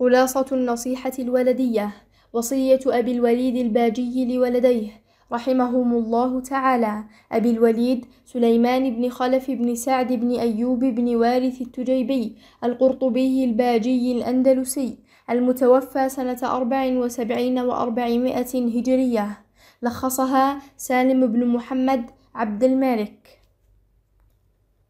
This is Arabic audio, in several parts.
خلاصة النصيحة الولدية وصية أبي الوليد الباجي لولديه رحمهم الله تعالى أبي الوليد سليمان بن خلف بن سعد بن أيوب بن وارث التجيبي القرطبي الباجي الأندلسي المتوفى سنة أربع وسبعين وأربعمائة هجرية لخصها سالم بن محمد عبد المالك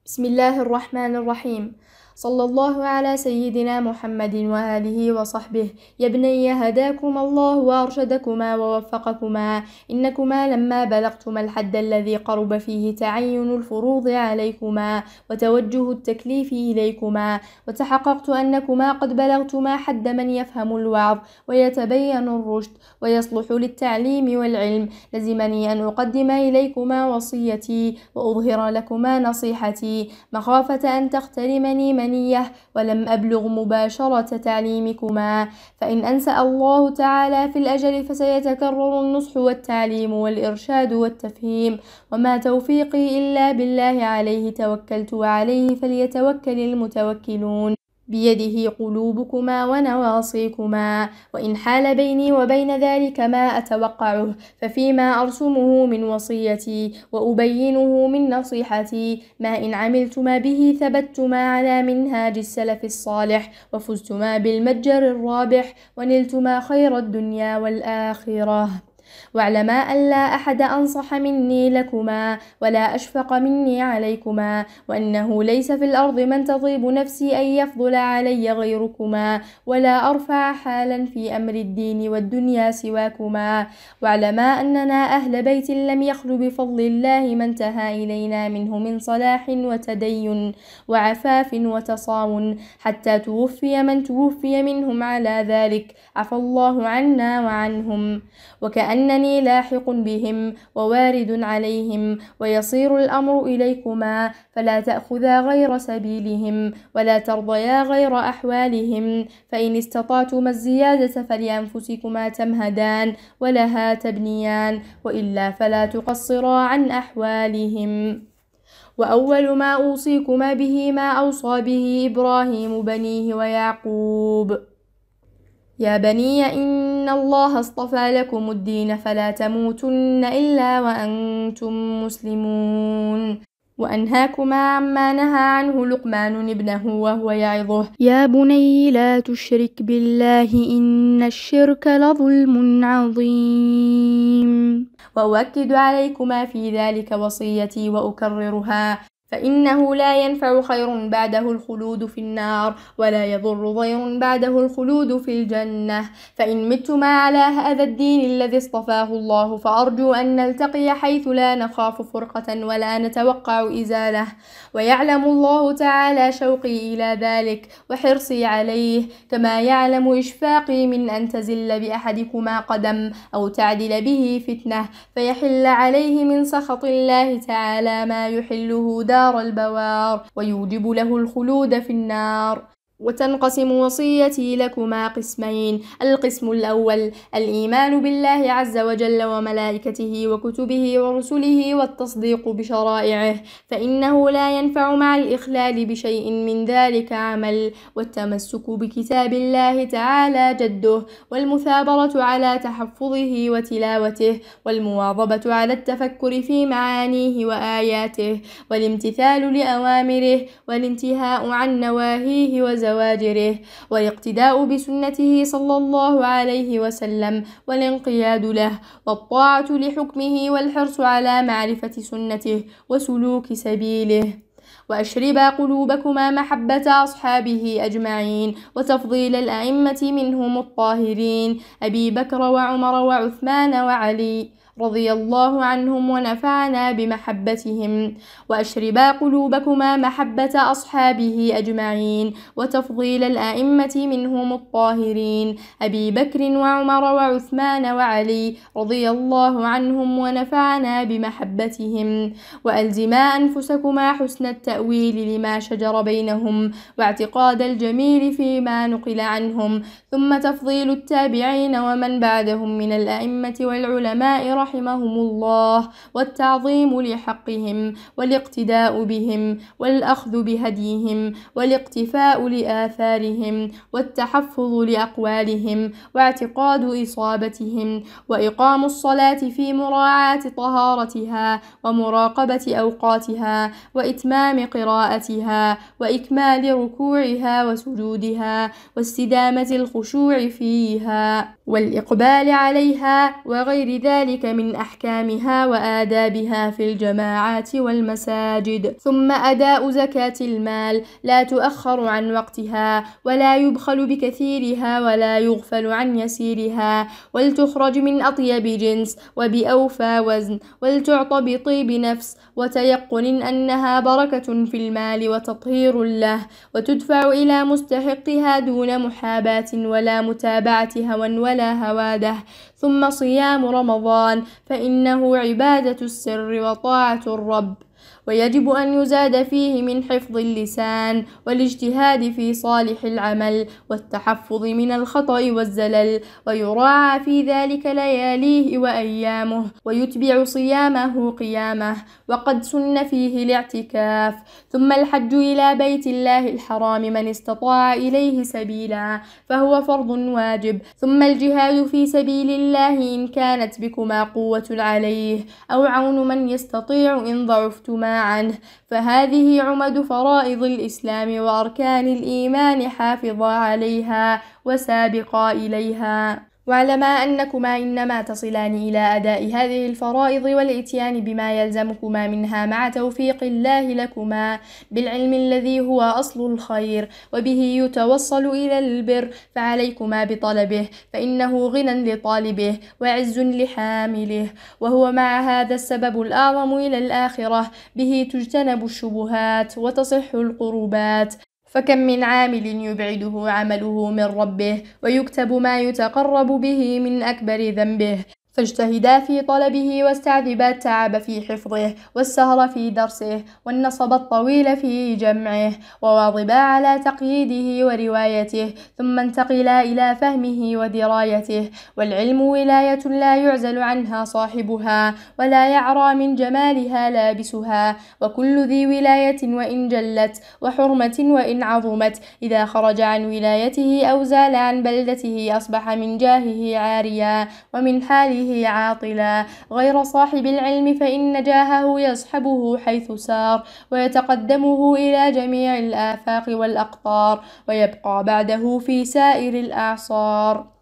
بسم الله الرحمن الرحيم صلى الله على سيدنا محمد وآله وصحبه يا بني هداكما الله وأرشدكما ووفقكما إنكما لما بلغتما الحد الذي قرب فيه تعين الفروض عليكما وتوجه التكليف إليكما وتحققت أنكما قد بلغتما حد من يفهم الوعظ ويتبين الرشد ويصلح للتعليم والعلم لزمني أن أقدم إليكما وصيتي وأظهر لكما نصيحتي مخافة أن تخترمني من المنية ولم أبلغ مباشرة تعليمكما فإن أنسأ الله تعالى في الأجل فسيتكرر النصح والتعليم والإرشاد والتفهيم وما توفيقي إلا بالله عليه توكلت وعليه فليتوكل المتوكلون بيده قلوبكما ونواصيكما وإن حال بيني وبين ذلك ما أتوقعه ففيما أرسمه من وصيتي وأبينه من نصيحتي ما إن عملتما به ثبتما على منهاج السلف الصالح وفزتما بالمتجر الرابح ونلتما خير الدنيا والآخرة واعلما أن لا أحد أنصح مني لكما ولا أشفق مني عليكما وأنه ليس في الأرض من تطيب نفسي أن يفضل علي غيركما ولا أرفع حالا في أمر الدين والدنيا سواكما واعلما أننا أهل بيت لم يخل بفضل الله ما انتهى إلينا منه من صلاح وتدين وعفاف وتصام حتى توفي من توفي منهم على ذلك عفى الله عنا وعنهم وكأن وإنني لاحق بهم ووارد عليهم ويصير الأمر إليكما فلا تأخذا غير سبيلهم ولا ترضيا غير أحوالهم فإن استطعتما الزيادة فلأنفسكما تمهدان ولها تبنيان وإلا فلا تقصرا عن أحوالهم وأول ما أوصيكما به ما أوصى به إبراهيم بنيه ويعقوب يا بني إن الله اصطفى لكم الدين فلا تموتن إلا وأنتم مسلمون وأنهاكما عما نهى عنه لقمان ابنه وهو يعظه يا بني لا تشرك بالله إن الشرك لظلم عظيم وأؤكد عليكما في ذلك وصيتي وأكررها فإنه لا ينفع خير بعده الخلود في النار ولا يضر ضير بعده الخلود في الجنة فإن متما على هذا الدين الذي اصطفاه الله فأرجو أن نلتقي حيث لا نخاف فرقة ولا نتوقع إزالة ويعلم الله تعالى شوقي إلى ذلك وحرصي عليه كما يعلم إشفاقي من أن تزل بأحدكما قدم أو تعدل به فتنة فيحل عليه من سخط الله تعالى ما يحله دار دار البوار ويوجب له الخلود في النار وتنقسم وصيتي لكما قسمين القسم الأول الإيمان بالله عز وجل وملائكته وكتبه ورسله والتصديق بشرائعه فإنه لا ينفع مع الإخلال بشيء من ذلك عمل والتمسك بكتاب الله تعالى جده والمثابرة على تحفظه وتلاوته والمواظبة على التفكر في معانيه وآياته والامتثال لأوامره والانتهاء عن نواهيه وزنه وزواجره والاقتداء بسنته صلى الله عليه وسلم والانقياد له والطاعة لحكمه والحرص على معرفة سنته وسلوك سبيله وأشربا قلوبكما محبة أصحابه أجمعين وتفضيل الأئمة منهم الطاهرين أبي بكر وعمر وعثمان وعلي رضي الله عنهم ونفعنا بمحبتهم وأشربا قلوبكما محبة أصحابه أجمعين وتفضيل الأئمة منهم الطاهرين أبي بكر وعمر وعثمان وعلي رضي الله عنهم ونفعنا بمحبتهم وألزما أنفسكما حسن التأويل لما شجر بينهم واعتقاد الجميل فيما نقل عنهم ثم تفضيل التابعين ومن بعدهم من الأئمة والعلماء رحمهم الله والتعظيم لحقهم والاقتداء بهم والأخذ بهديهم والاقتفاء لآثارهم والتحفظ لأقوالهم واعتقاد إصابتهم وإقام الصلاة في مراعاة طهارتها ومراقبة أوقاتها وإتمام قراءتها وإكمال ركوعها وسجودها واستدامة الخشوع فيها والإقبال عليها وغير ذلك من أحكامها وآدابها في الجماعات والمساجد ثم أداء زكاة المال لا تؤخر عن وقتها ولا يبخل بكثيرها ولا يغفل عن يسيرها ولتخرج من أطيب جنس وبأوفى وزن ولتعطى بطيب نفس وتيقن أنها بركة في المال وتطهير له وتدفع إلى مستحقها دون محاباة ولا متابعة هوى ولا هواده ثم صيام رمضان فإنه عبادة السر وطاعة الرب ويجب أن يزاد فيه من حفظ اللسان والاجتهاد في صالح العمل والتحفظ من الخطأ والزلل ويراعى في ذلك لياليه وأيامه ويتبع صيامه قيامه وقد سن فيه الاعتكاف ثم الحج إلى بيت الله الحرام من استطاع إليه سبيلا فهو فرض واجب ثم الجهاد في سبيل الله إن كانت بكما قوة عليه أو عون من يستطيع إن ضعفتما عنه فهذه عمد فرائض الإسلام وأركان الإيمان حافظا عليها وسابقا إليها واعلما أنكما إنما تصلان إلى أداء هذه الفرائض والإتيان بما يلزمكما منها مع توفيق الله لكما بالعلم الذي هو أصل الخير وبه يتوصل إلى البر فعليكما بطلبه فإنه غنى لطالبه وعز لحامله وهو مع هذا السبب الأعظم إلى الآخرة به تجتنب الشبهات وتصح القربات فكم من عامل يبعده عمله من ربه ويكتب ما يتقرب به من أكبر ذنبه فاجتهدا في طلبه واستعذبا التعب في حفظه والسهر في درسه والنصب الطويل في جمعه وواظبا على تقييده وروايته ثم انتقلا إلى فهمه ودرايته والعلم ولاية لا يعزل عنها صاحبها ولا يعرى من جمالها لابسها وكل ذي ولاية وإن جلت وحرمة وإن عظمت إذا خرج عن ولايته أو زال عن بلدته أصبح من جاهه عاريا ومن حاله عليه عاطلا غير صاحب العلم فإن نجاهه يصحبه حيث سار ويتقدمه إلى جميع الآفاق والأقطار ويبقى بعده في سائر الأعصار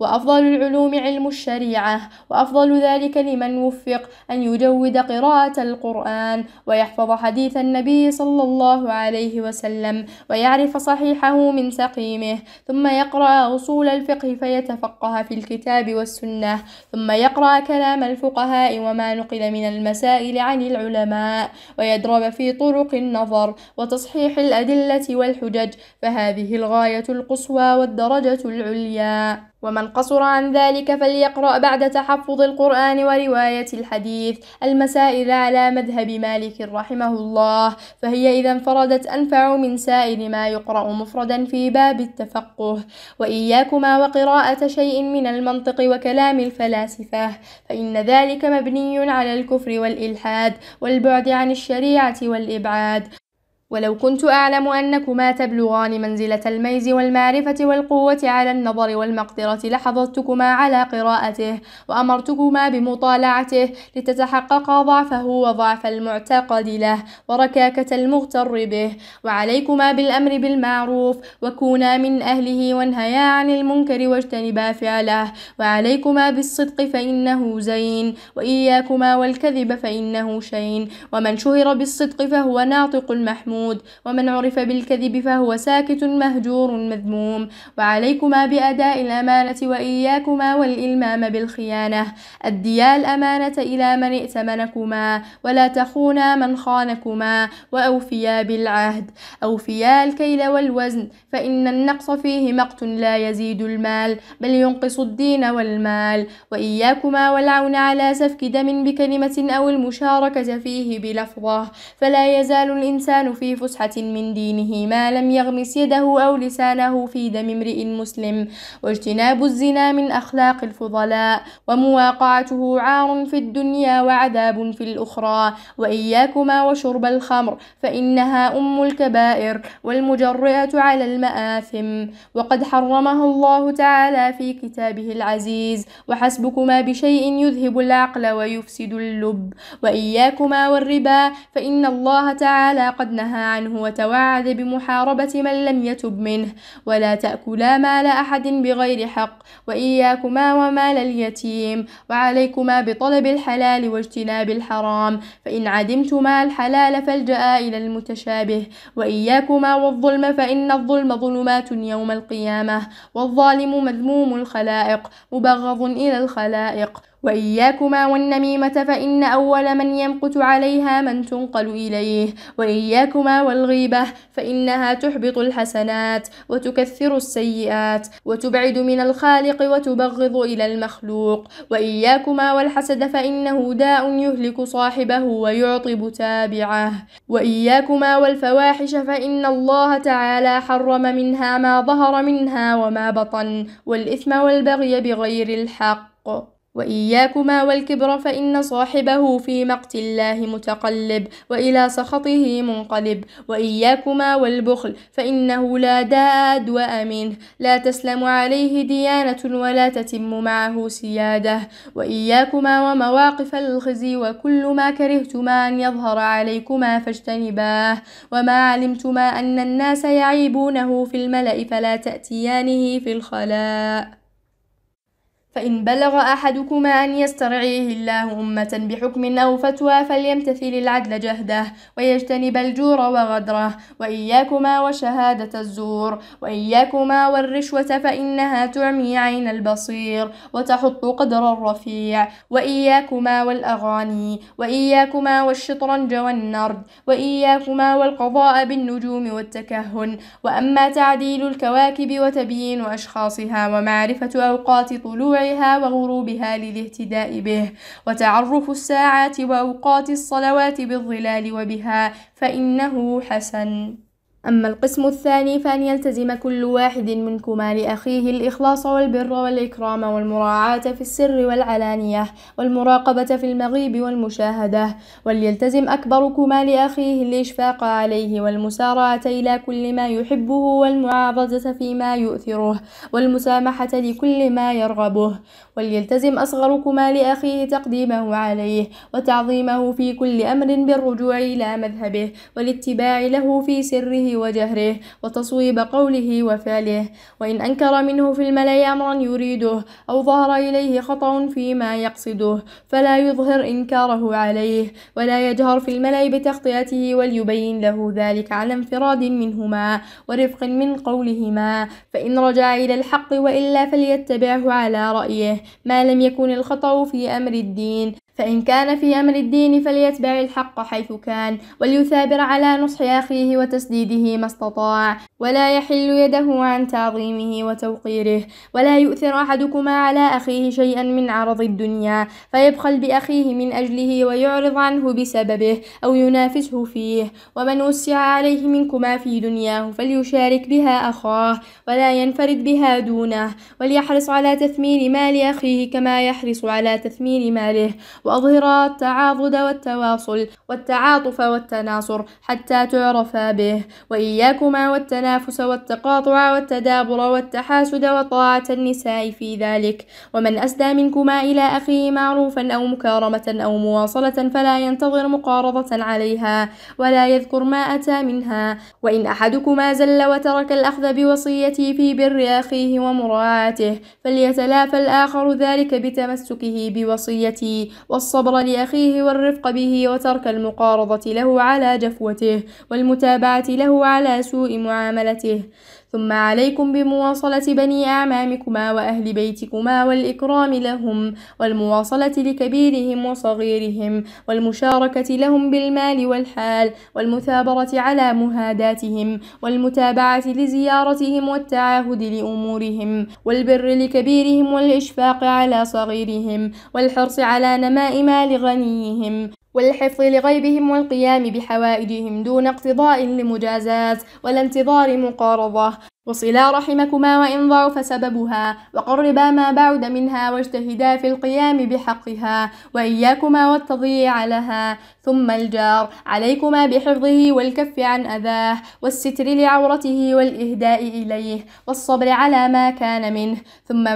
وأفضل العلوم علم الشريعة وأفضل ذلك لمن وفق أن يجود قراءة القرآن ويحفظ حديث النبي صلى الله عليه وسلم ويعرف صحيحه من سقيمه ثم يقرأ أصول الفقه فيتفقه في الكتاب والسنة ثم يقرأ كلام الفقهاء وما نقل من المسائل عن العلماء ويدرب في طرق النظر وتصحيح الأدلة والحجج فهذه الغاية القصوى والدرجة العليا ومن قصر عن ذلك فليقرأ بعد تحفظ القرآن ورواية الحديث المسائل على مذهب مالك رحمه الله فهي إذا انفردت أنفع من سائر ما يقرأ مفردا في باب التفقه وإياكما وقراءة شيء من المنطق وكلام الفلاسفة فإن ذلك مبني على الكفر والإلحاد والبعد عن الشريعة والإبعاد ولو كنت أعلم أنكما تبلغان منزلة الميز والمعرفة والقوة على النظر والمقدرة لحظتكما على قراءته وأمرتكما بمطالعته لتتحققا ضعفه وضعف المعتقد له وركاكة المغتر به وعليكما بالأمر بالمعروف وكونا من أهله وانهيا عن المنكر واجتنبا فعله وعليكما بالصدق فإنه زين وإياكما والكذب فإنه شين ومن شهر بالصدق فهو ناطق المحمود محمود ومن عرف بالكذب فهو ساكت مهجور مذموم وعليكما بأداء الأمانة وإياكما والإلمام بالخيانة أديا الأمانة إلى من ائتمنكما ولا تخونا من خانكما وأوفيا بالعهد أوفيا الكيل والوزن فإن النقص فيه مقت لا يزيد المال بل ينقص الدين والمال وإياكما والعون على سفك دم بكلمة أو المشاركة فيه بلفظة فلا يزال الإنسان في فسحة من دينه ما لم يغمس يده أو لسانه في دم امرئ مسلم واجتناب الزنا من أخلاق الفضلاء ومواقعته عار في الدنيا وعذاب في الأخرى وإياكما وشرب الخمر فإنها أم الكبائر والمجرئة على المآثم وقد حرمها الله تعالى في كتابه العزيز وحسبكما بشيء يذهب العقل ويفسد اللب وإياكما والربا فإن الله تعالى قد نهى عنه وتوعد بمحاربة من لم يتب منه ولا تأكلا مال أحد بغير حق وإياكما ومال اليتيم وعليكما بطلب الحلال واجتناب الحرام فإن عدمتما الحلال فالجأ إلى المتشابه وإياكما والظلم فإن الظلم ظلمات يوم القيامة والظالم مذموم الخلائق مبغض إلى الخلائق وإياكما والنميمة فإن أول من يمقت عليها من تنقل إليه وإياكما والغيبة فإنها تحبط الحسنات وتكثر السيئات وتبعد من الخالق وتبغض إلى المخلوق وإياكما والحسد فإنه داء يهلك صاحبه ويعطب تابعه وإياكما والفواحش فإن الله تعالى حرم منها ما ظهر منها وما بطن والإثم والبغي بغير الحق وإياكما والكبر فإن صاحبه في مقت الله متقلب وإلى سخطه منقلب وإياكما والبخل فإنه لا داء أدوأ منه لا تسلم عليه ديانة ولا تتم معه سيادة وإياكما ومواقف الخزي وكل ما كرهتما أن يظهر عليكما فاجتنباه وما علمتما أن الناس يعيبونه في الملأ فلا تأتيانه في الخلاء فإن بلغ أحدكما أن يسترعيه الله أمة بحكم أو فتوى فليمتثل العدل جهده ويجتنب الجور وغدره وإياكما وشهادة الزور وإياكما والرشوة فإنها تعمي عين البصير وتحط قدر الرفيع وإياكما والأغاني وإياكما والشطرنج والنرد وإياكما والقضاء بالنجوم والتكهن وأما تعديل الكواكب وتبيين أشخاصها ومعرفة أوقات طلوع طلوعها وغروبها للاهتداء به وتعرف الساعات وأوقات الصلوات بالظلال وبها فإنه حسن أما القسم الثاني فأن يلتزم كل واحد منكما لأخيه الإخلاص والبر والإكرام والمراعاة في السر والعلانية والمراقبة في المغيب والمشاهدة وليلتزم أكبركما لأخيه الإشفاق عليه والمسارعة إلى كل ما يحبه والمعاضدة فيما يؤثره والمسامحة لكل ما يرغبه وليلتزم أصغركما لأخيه تقديمه عليه وتعظيمه في كل أمر بالرجوع إلى مذهبه والاتباع له في سره وجهره وتصويب قوله وفعله وإن أنكر منه في الملأ أمرا يريده أو ظهر إليه خطأ فيما يقصده فلا يظهر إنكاره عليه ولا يجهر في الملأ بتخطئته وليبين له ذلك على انفراد منهما ورفق من قولهما فإن رجع إلى الحق وإلا فليتبعه على رأيه ما لم يكن الخطأ في أمر الدين فإن كان في أمر الدين فليتبع الحق حيث كان وليثابر على نصح أخيه وتسديده ما استطاع ولا يحل يده عن تعظيمه وتوقيره ولا يؤثر أحدكما على أخيه شيئا من عرض الدنيا فيبخل بأخيه من أجله ويعرض عنه بسببه أو ينافسه فيه ومن وسع عليه منكما في دنياه فليشارك بها أخاه ولا ينفرد بها دونه وليحرص على تثمين مال أخيه كما يحرص على تثمين ماله وأظهرا التعاضد والتواصل والتعاطف والتناصر حتى تعرفا به وإياكما والتنافس والتقاطع والتدابر والتحاسد وطاعة النساء في ذلك ومن أسدى منكما إلى أخيه معروفا أو مكارمة أو مواصلة فلا ينتظر مقارضة عليها ولا يذكر ما أتى منها وإن أحدكما زل وترك الأخذ بوصيتي في بر أخيه ومراعاته فليتلافى الآخر ذلك بتمسكه بوصيتي والصبر لأخيه والرفق به وترك المقارضة له على جفوته والمتابعة له على سوء معاملته ثم عليكم بمواصلة بني أعمامكما وأهل بيتكما والإكرام لهم والمواصلة لكبيرهم وصغيرهم والمشاركة لهم بالمال والحال والمثابرة على مهاداتهم والمتابعة لزيارتهم والتعاهد لأمورهم والبر لكبيرهم والإشفاق على صغيرهم والحرص على نماء مال غنيهم والحفظ لغيبهم والقيام بحوائجهم دون اقتضاء لمجازاة ولا انتظار مقارضة وصلا رحمكما وإن ضعف سببها وقربا ما بعد منها واجتهدا في القيام بحقها وإياكما والتضييع لها ثم الجار عليكما بحفظه والكف عن أذاه والستر لعورته والإهداء إليه والصبر على ما كان منه ثم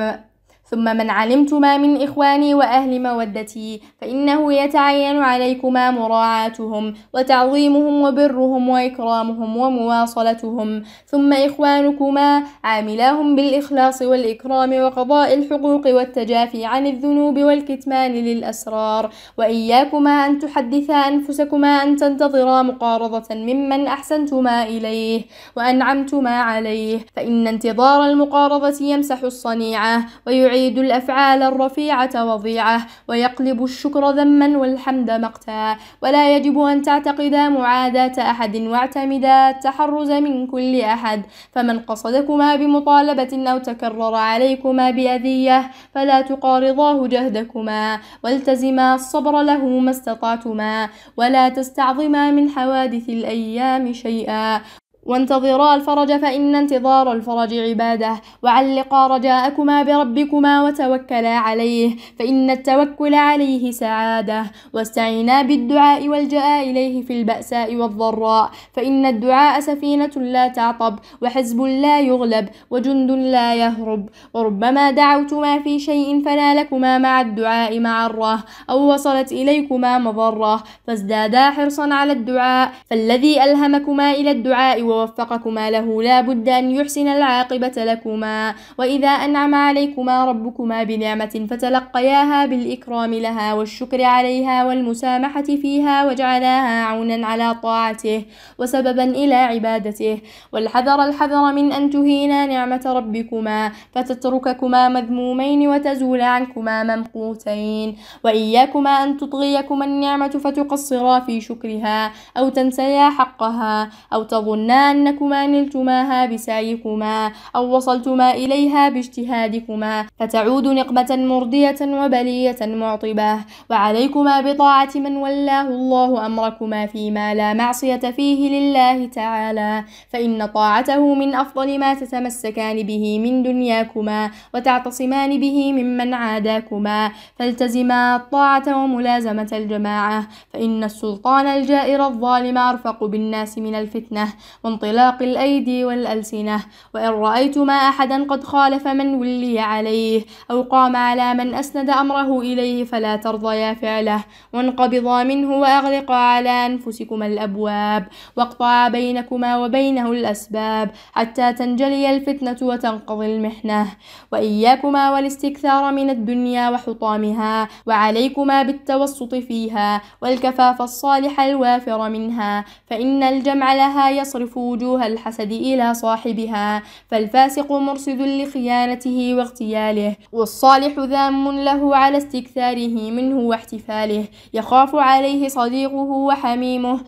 ثم من علمتما من إخواني وأهل مودتي فإنه يتعين عليكما مراعاتهم وتعظيمهم وبرهم وإكرامهم ومواصلتهم ثم إخوانكما عاملاهم بالإخلاص والإكرام وقضاء الحقوق والتجافي عن الذنوب والكتمان للأسرار وإياكما أن تحدثا أنفسكما أن تنتظرا مقارضة ممن أحسنتما إليه وأنعمتما عليه فإن انتظار المقارضة يمسح الصنيعة ويعيد يعيد الأفعال الرفيعة وضيعة ويقلب الشكر ذما والحمد مقتا ولا يجب أن تعتقد معاداة أحد واعتمدا التحرز من كل أحد فمن قصدكما بمطالبة أو تكرر عليكما بأذية فلا تقارضاه جهدكما والتزما الصبر له ما استطعتما ولا تستعظما من حوادث الأيام شيئا وانتظرا الفرج فإن انتظار الفرج عبادة وعلقا رجاءكما بربكما وتوكلا عليه فإن التوكل عليه سعادة واستعينا بالدعاء والجاء إليه في البأساء والضراء فإن الدعاء سفينة لا تعطب وحزب لا يغلب وجند لا يهرب وربما دعوتما في شيء فنالكما مع الدعاء معرة أو وصلت إليكما مضرة فازدادا حرصا على الدعاء فالذي ألهمكما إلى الدعاء ووفقكما له لا بد أن يحسن العاقبة لكما وإذا أنعم عليكما ربكما بنعمة فتلقياها بالإكرام لها والشكر عليها والمسامحة فيها وجعلاها عونا على طاعته وسببا إلى عبادته والحذر الحذر من أن تهينا نعمة ربكما فتترككما مذمومين وتزول عنكما ممقوتين وإياكما أن تطغيكما النعمة فتقصرا في شكرها أو تنسيا حقها أو تظنا أنكما نلتماها بسعيكما أو وصلتما إليها باجتهادكما فتعود نقمة مرضية وبلية معطبة وعليكما بطاعة من ولاه الله أمركما فيما لا معصية فيه لله تعالى فإن طاعته من أفضل ما تتمسكان به من دنياكما وتعتصمان به ممن عاداكما فالتزما الطاعة وملازمة الجماعة فإن السلطان الجائر الظالم أرفق بالناس من الفتنة وانطلاق الأيدي والألسنة وإن رأيتما أحدا قد خالف من ولي عليه أو قام على من أسند أمره إليه فلا ترضيا فعله وانقبضا منه وأغلقا على أنفسكما الأبواب واقطعا بينكما وبينه الأسباب حتى تنجلي الفتنة وتنقضي المحنة وإياكما والاستكثار من الدنيا وحطامها وعليكما بالتوسط فيها والكفاف الصالح الوافر منها فإن الجمع لها يصرف وجوه الحسد إلى صاحبها فالفاسق مرصد لخيانته واغتياله والصالح ذام له على استكثاره منه واحتفاله يخاف عليه صديقه وحميمه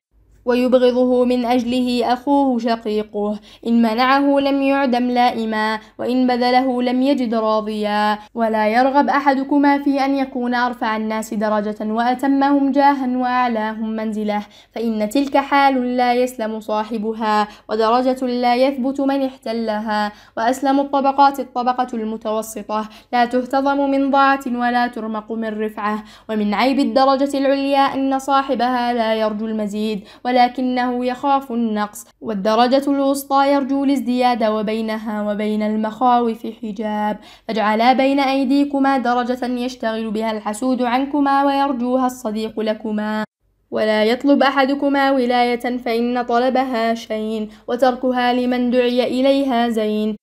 ويبغضه من أجله أخوه شقيقه إن منعه لم يعدم لائما وإن بذله لم يجد راضيا ولا يرغب أحدكما في أن يكون أرفع الناس درجة وأتمهم جاها وأعلاهم منزلة فإن تلك حال لا يسلم صاحبها ودرجة لا يثبت من احتلها وأسلم الطبقات الطبقة المتوسطة لا تهتضم من ضاعة ولا ترمق من رفعة ومن عيب الدرجة العليا أن صاحبها لا يرجو المزيد ولا ولكنه يخاف النقص والدرجة الوسطى يرجو الازدياد وبينها وبين المخاوف حجاب فاجعلا بين أيديكما درجة يشتغل بها الحسود عنكما ويرجوها الصديق لكما ولا يطلب أحدكما ولاية فإن طلبها شين وتركها لمن دعي إليها زين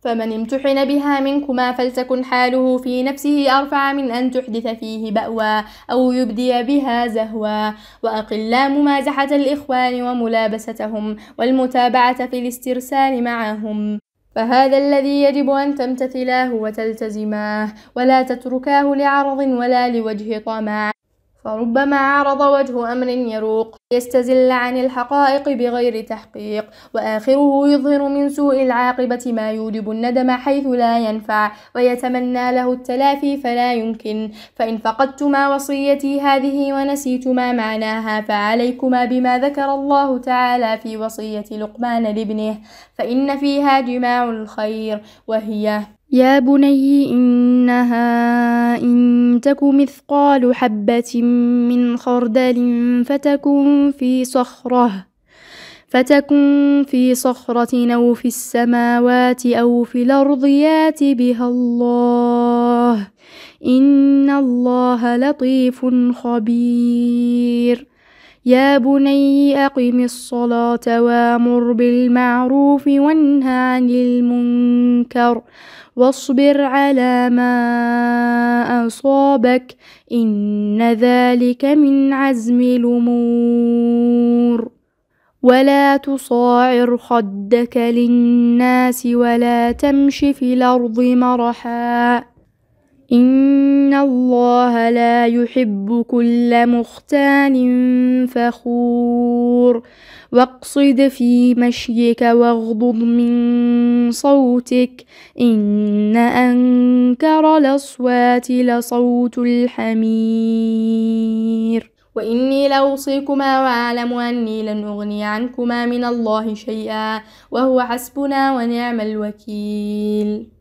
فمن امتحن بها منكما فلتكن حاله في نفسه أرفع من أن تحدث فيه بأوى أو يبدي بها زهوى وأقلا ممازحة الإخوان وملابستهم والمتابعة في الاسترسال معهم فهذا الذي يجب أن تمتثلاه وتلتزماه ولا تتركاه لعرض ولا لوجه طمع فربما عرض وجه أمر يروق يستزل عن الحقائق بغير تحقيق وآخره يظهر من سوء العاقبة ما يوجب الندم حيث لا ينفع ويتمنى له التلافي فلا يمكن فإن فقدتما وصيتي هذه ونسيتما معناها فعليكما بما ذكر الله تعالى في وصية لقمان لابنه فإن فيها جماع الخير وهي يا بني إنها إن تك مثقال حبة من خردل فتكن في صخرة فتكن في صخرة أو في السماوات أو في الأرض يات بها الله إن الله لطيف خبير يا بني أقم الصلاة وامر بالمعروف وانه عن المنكر واصبر على ما أصابك إن ذلك من عزم الأمور ولا تصاعر خدك للناس ولا تمش في الأرض مرحا إن الله لا يحب كل مختال فخور واقصد في مشيك واغضض من صوتك إن أنكر الأصوات لصوت الحمير وإني لأوصيكما وأعلم أني لن أغني عنكما من الله شيئا وهو حسبنا ونعم الوكيل